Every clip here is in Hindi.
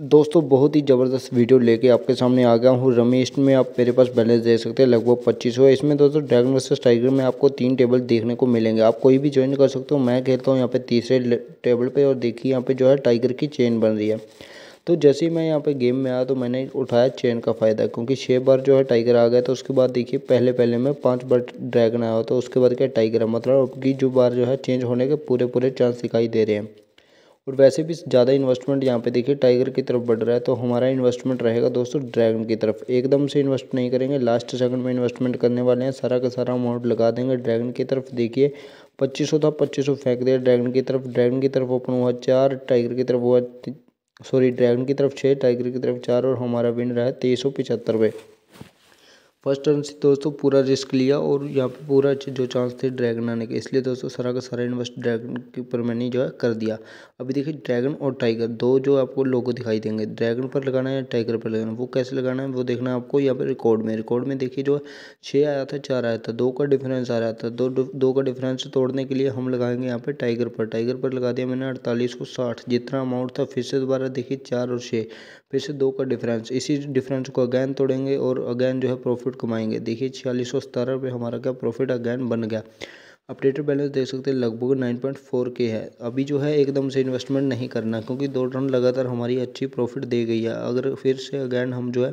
दोस्तों बहुत ही ज़बरदस्त वीडियो लेके आपके सामने आ गया हूँ रमेश में आप मेरे पास बैलेंस दे सकते हैं लगभग पच्चीस हो इसमें दोस्तों ड्रैगन वर्सेस टाइगर में आपको तीन टेबल देखने को मिलेंगे आप कोई भी ज्वाइन कर सकते हो मैं खेलता हूँ यहाँ पे तीसरे टेबल पे और देखिए यहाँ पे जो है टाइगर की चेन बन रही है तो जैसे ही मैं यहाँ पर गेम में आया तो मैंने उठाया चेन का फ़ायदा क्योंकि छः बार जो है टाइगर आ गया तो उसके बाद देखिए पहले पहले मैं पाँच बार ड्रैगन आया तो उसके बाद क्या टाइगर है मतलब आपकी जो बार जो है चेंज होने के पूरे पूरे चांस दिखाई दे रहे हैं और वैसे भी ज़्यादा इन्वेस्टमेंट यहाँ पे देखिए टाइगर की तरफ बढ़ रहा है तो हमारा इन्वेस्टमेंट रहेगा दोस्तों ड्रैगन की तरफ एकदम से इन्वेस्ट नहीं करेंगे लास्ट सेकंड में इन्वेस्टमेंट करने वाले हैं सारा का सारा अमाउंट लगा देंगे ड्रैगन की तरफ देखिए पच्चीस था पच्चीस फेंक दिया ड्रैगन की तरफ ड्रैगन की तरफ ओपन हुआ चार टाइगर की तरफ हुआ सॉरी ड्रैगन की तरफ छः टाइगर की तरफ चार और हमारा विन रहा है तेईस सौ पिचहत्तर रुपये फर्स्ट टर्न से दोस्तों पूरा रिस्क लिया और यहाँ पे पूरा जो चांस थे ड्रैगन आने के इसलिए दोस्तों सारा का सारा इन्वेस्ट ड्रैगन के ऊपर मैंने जो है कर दिया अभी देखिए ड्रैगन और टाइगर दो जो आपको लोगो दिखाई देंगे ड्रैगन पर लगाना है या टाइगर पर लगाना है वो कैसे लगाना है वो देखना है आपको यहाँ पर रिकॉर्ड में रिकॉर्ड में देखिए जो है छः आया था चार आया था दो का डिफरेंस आ रहा था दो दो का डिफरेंस तोड़ने के लिए हम लगाएंगे यहाँ पर टाइगर पर टाइगर पर लगा दिया मैंने अड़तालीस को साठ जितना अमाउंट था फिर से दोबारा देखिए चार और छः फिर से दो का डिफरेंस इसी डिफरेंस को अगैन तोड़ेंगे और अगैन जो है प्रॉफिट प्रॉफिट कमाएंगे देखिए छियालीस सौ सतारह रुपये हमारा क्या प्रॉफिट अगैन बन गया अपडेटेड बैलेंस देख सकते हैं लगभग नाइन पॉइंट फोर के है अभी जो है एकदम से इन्वेस्टमेंट नहीं करना क्योंकि दो टर्म लगातार हमारी अच्छी प्रॉफिट दे गई है अगर फिर से अगैन हम जो है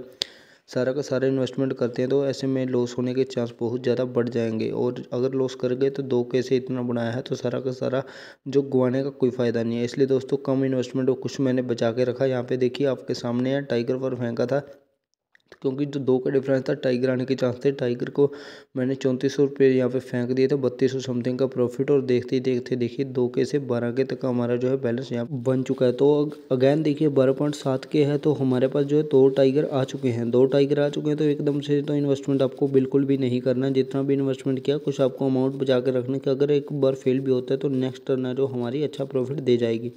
सारा का सारा इन्वेस्टमेंट करते हैं तो ऐसे में लॉस होने के चांस बहुत ज़्यादा बढ़ जाएंगे और अगर लॉस कर गए तो दो के से इतना बनाया है तो सारा का सारा जो गुआने का कोई फ़ायदा नहीं है इसलिए दोस्तों कम इन्वेस्टमेंट और कुछ मैंने बचा के रखा यहाँ पे देखिए आपके सामने है टाइगर पर फेंका था क्योंकि जो दो का डिफरेंस था टाइगर आने के चांस थे टाइगर को मैंने चौंतीस सौ रुपये यहाँ पे फेंक दिए थे बत्तीस सौ समथिंग का प्रॉफिट और देखते ही देखते देखिए दो के से बारह के तक हमारा जो है बैलेंस यहाँ बन चुका है तो अगेन देखिए बारह पॉइंट सात के है तो हमारे पास जो है दो टाइगर आ चुके हैं दो टाइगर आ चुके हैं तो एकदम से तो इन्वेस्टमेंट आपको बिल्कुल भी नहीं करना जितना भी इन्वेस्टमेंट किया कुछ आपको अमाउंट बचा के रखना कि अगर एक बार फेल भी होता है तो नेक्स्ट टर्न है जो हमारी अच्छा प्रॉफिट दे जाएगी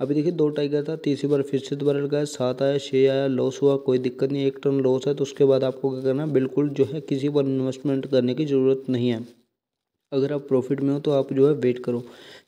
अभी देखिए दो टाइगर था तीसरी बार फिर से दोबारा लगाया सात आया छः आया लॉस हुआ कोई दिक्कत नहीं एक टर्न लॉस है तो उसके बाद आपको क्या करना बिल्कुल जो है किसी पर इन्वेस्टमेंट करने की ज़रूरत नहीं है अगर आप प्रॉफिट में हो तो आप जो है वेट करो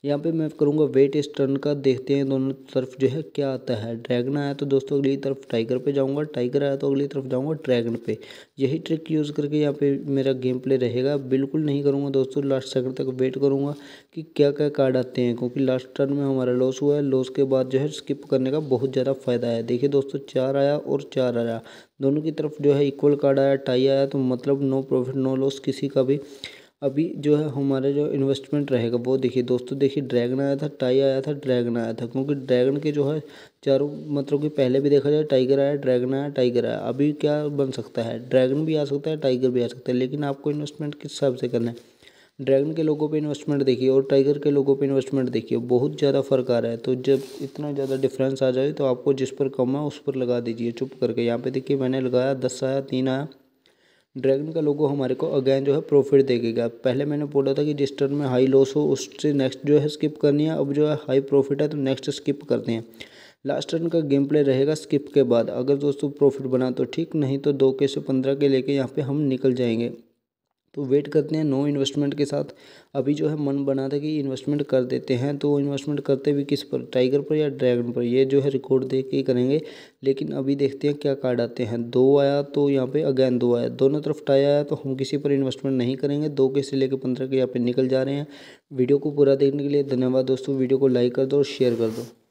यहाँ पे मैं करूँगा वेट इस टर्न का देखते हैं दोनों तरफ जो है क्या आता है ड्रैगन आया तो दोस्तों अगली तरफ टाइगर पे जाऊँगा टाइगर आया तो अगली तरफ जाऊँगा ड्रैगन पे यही ट्रिक यूज़ करके यहाँ पे मेरा गेम प्ले रहेगा बिल्कुल नहीं करूँगा दोस्तों लास्ट सेकंड तक वेट करूँगा कि क्या क्या कार्ड आते हैं क्योंकि लास्ट टर्न में हमारा लॉस हुआ है लॉस के बाद जो है स्किप करने का बहुत ज़्यादा फ़ायदा है देखिए दोस्तों चार आया और चार आया दोनों की तरफ जो है इक्वल कार्ड आया टाई आया तो मतलब नो प्रॉफिट नो लॉस किसी का भी अभी जो है हमारे जो इन्वेस्टमेंट रहेगा वो देखिए दोस्तों देखिए ड्रैगन आया था टाई आया था ड्रैगन आया था क्योंकि ड्रैगन के जो है चारों मतलब कि पहले भी देखा जाए टाइगर आया ड्रैगन आया टाइगर आया अभी क्या बन सकता है ड्रैगन भी आ सकता है टाइगर भी आ सकता है लेकिन आपको इन्वेस्टमेंट किस हिसाब से करना है ड्रैगन के लोगों पे इन्वेस्टमेंट देखिए और टाइगर के लोगों पे इन्वेस्टमेंट देखिए बहुत ज़्यादा फ़र्क आ रहा है तो जब इतना ज़्यादा डिफरेंस आ जाए तो आपको जिस पर कम है उस पर लगा दीजिए चुप करके यहाँ पे देखिए मैंने लगाया दस आया तीन आया ड्रैगन का लोगो हमारे को अगेन जो है प्रॉफिट देगा पहले मैंने बोला था कि जिस टर्न में हाई लॉस हो उससे नेक्स्ट जो है स्किप करनी है अब जो है हाई प्रॉफिट है तो नेक्स्ट स्किप करते हैं लास्ट टर्न का गेम प्ले रहेगा स्किप के बाद अगर दोस्तों प्रॉफिट बना तो ठीक नहीं तो दो के से पंद्रह के लेके यहाँ पे हम निकल जाएंगे तो वेट करते हैं नो इन्वेस्टमेंट के साथ अभी जो है मन बना था कि इन्वेस्टमेंट कर देते हैं तो इन्वेस्टमेंट करते भी किस पर टाइगर पर या ड्रैगन पर ये जो है रिकॉर्ड देख के करेंगे लेकिन अभी देखते हैं क्या कार्ड आते हैं दो आया तो यहाँ पे अगेन दो आया दोनों तरफ टाई आया तो हम किसी पर इन्वेस्टमेंट नहीं करेंगे दो के से लेकर पंद्रह के यहाँ पर निकल जा रहे हैं वीडियो को पूरा देखने के लिए धन्यवाद दोस्तों वीडियो को लाइक कर दो और शेयर कर दो